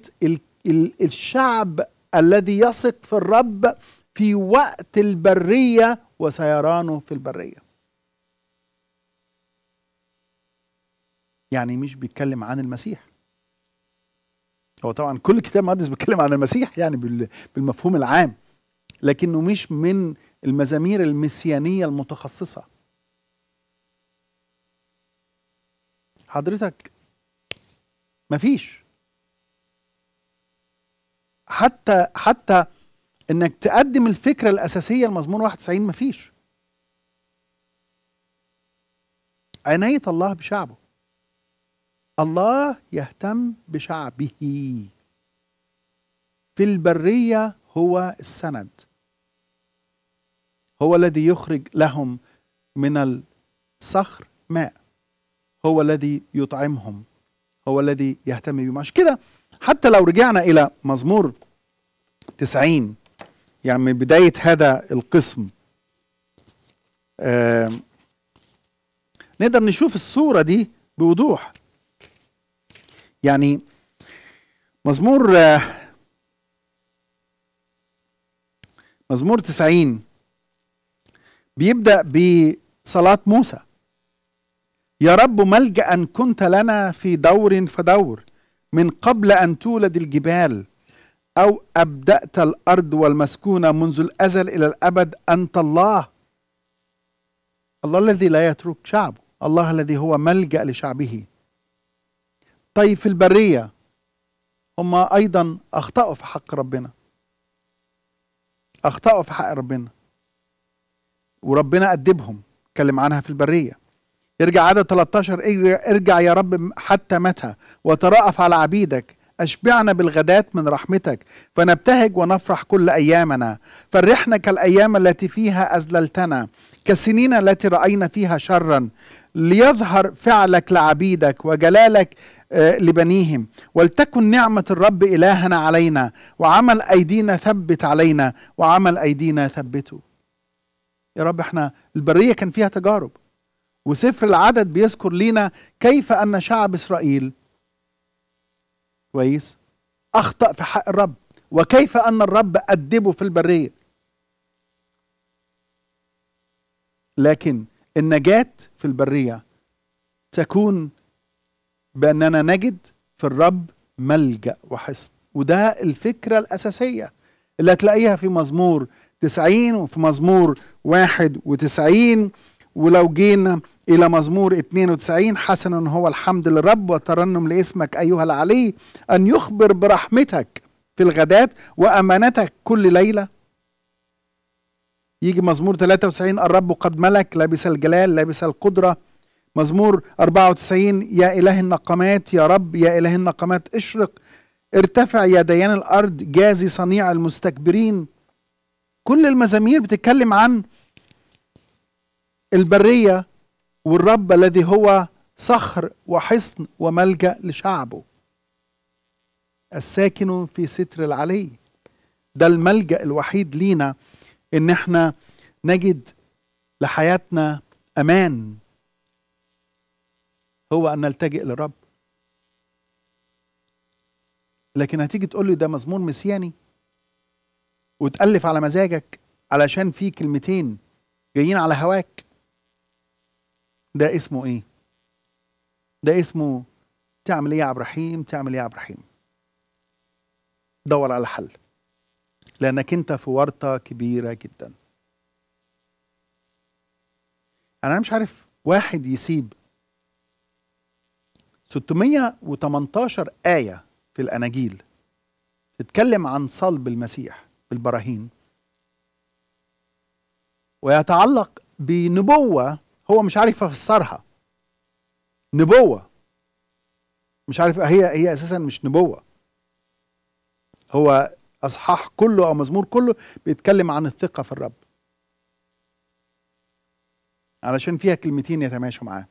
الشعب الذي يثق في الرب في وقت البرية وسيرانه في البرية يعني مش بيتكلم عن المسيح هو طبعا كل كتاب مقدس بيتكلم عن المسيح يعني بالمفهوم العام لكنه مش من المزامير المسيانية المتخصصة حضرتك مفيش حتى حتى انك تقدم الفكره الاساسيه لمزمور 91 مفيش عنايه الله بشعبه الله يهتم بشعبه في البريه هو السند هو الذي يخرج لهم من الصخر ماء هو الذي يطعمهم هو الذي يهتم بهم عشان كده حتى لو رجعنا إلى مزمور 90 يعني من بداية هذا القسم آه نقدر نشوف الصورة دي بوضوح يعني مزمور آه مزمور 90 بيبدأ بصلاة موسى يا رب ملجأ كنت لنا في دور فدور من قبل أن تولد الجبال أو أبدأت الأرض والمسكونة منذ الأزل إلى الأبد أنت الله الله الذي لا يترك شعبه الله الذي هو ملجأ لشعبه طيب في البرية هم أيضا أخطأوا في حق ربنا أخطأوا في حق ربنا وربنا أدبهم تكلم عنها في البرية يرجع عدد 13 ارجع يا رب حتى متى وترأف على عبيدك أشبعنا بالغدات من رحمتك فنبتهج ونفرح كل أيامنا فرحنا كالأيام التي فيها أذللتنا كالسنين التي رأينا فيها شرا ليظهر فعلك لعبيدك وجلالك آه، لبنيهم ولتكن نعمة الرب إلهنا علينا وعمل أيدينا ثبت علينا وعمل أيدينا ثبته يا رب احنا البرية كان فيها تجارب وسفر العدد بيذكر لينا كيف أن شعب إسرائيل كويس أخطأ في حق الرب وكيف أن الرب أدبه في البرية لكن النجاة في البرية تكون بأننا نجد في الرب ملجأ وحصن وده الفكرة الأساسية اللي هتلاقيها في مزمور 90 وفي مزمور 91 ولو جينا إلى مزمور 92 حسن هو الحمد للرب وترنم لاسمك أيها العلي أن يخبر برحمتك في الغداة وأمانتك كل ليلة يجي مزمور 93 الرب قد ملك لابس الجلال لابس القدرة مزمور 94 يا إله النقمات يا رب يا إله النقمات اشرق ارتفع يا ديان الأرض جازي صنيع المستكبرين كل المزامير بتتكلم عن البرية والرب الذي هو صخر وحصن وملجأ لشعبه الساكن في ستر العلي ده الملجأ الوحيد لينا ان احنا نجد لحياتنا امان هو ان نلتجئ للرب لكن هتيجي تقول لي ده مزمور مسياني وتألف على مزاجك علشان في كلمتين جايين على هواك ده اسمه ايه ده اسمه تعمل ايه يا عبد الرحيم تعمل ايه يا عبد الرحيم دور على حل لانك انت في ورطه كبيره جدا انا مش عارف واحد يسيب 618 آية في الأناجيل تتكلم عن صلب المسيح بالبراهين ويتعلق بنبوة هو مش عارف يفسرها نبوة مش عارف هي هي أساسا مش نبوة هو أصحاح كله أو مزمور كله بيتكلم عن الثقة في الرب علشان فيها كلمتين يتماشوا معاه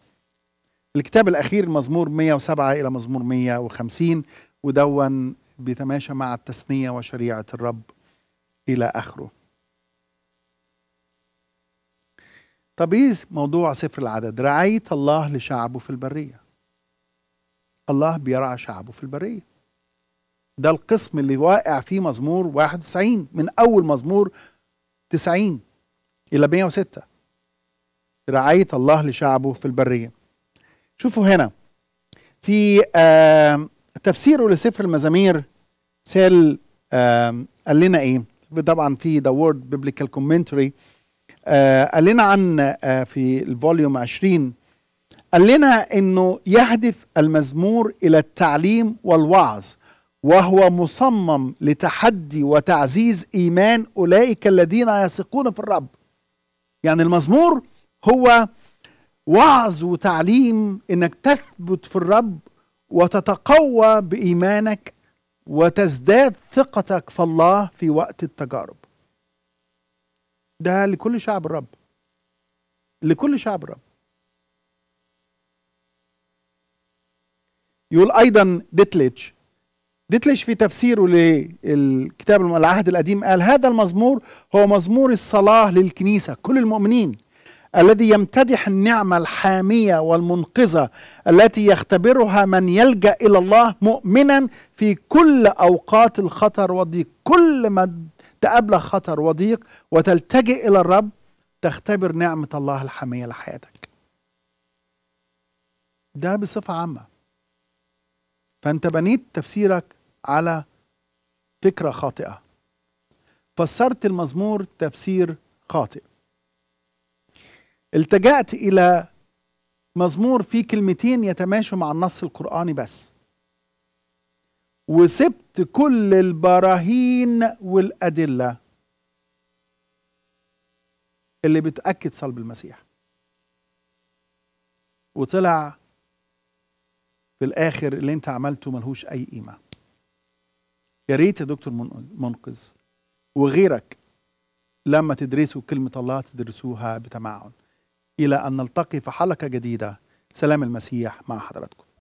الكتاب الأخير مزمور 107 إلى مزمور 150 ودون بيتماشى مع التثنية وشريعة الرب إلى آخره طب ايه موضوع سفر العدد رعاية الله لشعبه في البرية الله بيرعى شعبه في البرية ده القسم اللي واقع فيه مزمور 91 من أول مزمور 90 إلى 106 رعاية الله لشعبه في البرية شوفوا هنا في آه تفسيره لسفر المزامير سال آه قال لنا ايه طبعا في ذا وورد بيبليكال كومنتري آه، قال لنا عن آه، في الفوليوم 20 قال لنا انه يهدف المزمور الى التعليم والوعظ وهو مصمم لتحدي وتعزيز ايمان اولئك الذين يثقون في الرب يعني المزمور هو وعظ وتعليم انك تثبت في الرب وتتقوى بايمانك وتزداد ثقتك في الله في وقت التجارب ده لكل شعب الرب لكل شعب الرب يقول ايضا ديتليتش ديتليتش في تفسيره للكتاب العهد القديم قال هذا المزمور هو مزمور الصلاة للكنيسة كل المؤمنين الذي يمتدح النعمة الحامية والمنقذة التي يختبرها من يلجأ إلى الله مؤمنا في كل أوقات الخطر وضيق كل ما تقابلك خطر وضيق وتلتجئ إلى الرب تختبر نعمة الله الحامية لحياتك ده بصفة عامة فأنت بنيت تفسيرك على فكرة خاطئة فسرت المزمور تفسير خاطئ التجأت إلى مزمور فيه كلمتين يتماشوا مع النص القرآني بس وسبت كل البراهين والأدلة اللي بتأكد صلب المسيح وطلع في الآخر اللي أنت عملته ملهوش أي قيمة يا ريت يا دكتور منقذ وغيرك لما تدرسوا كلمة الله تدرسوها بتمعن إلى أن نلتقي في حلقة جديدة سلام المسيح مع حضراتكم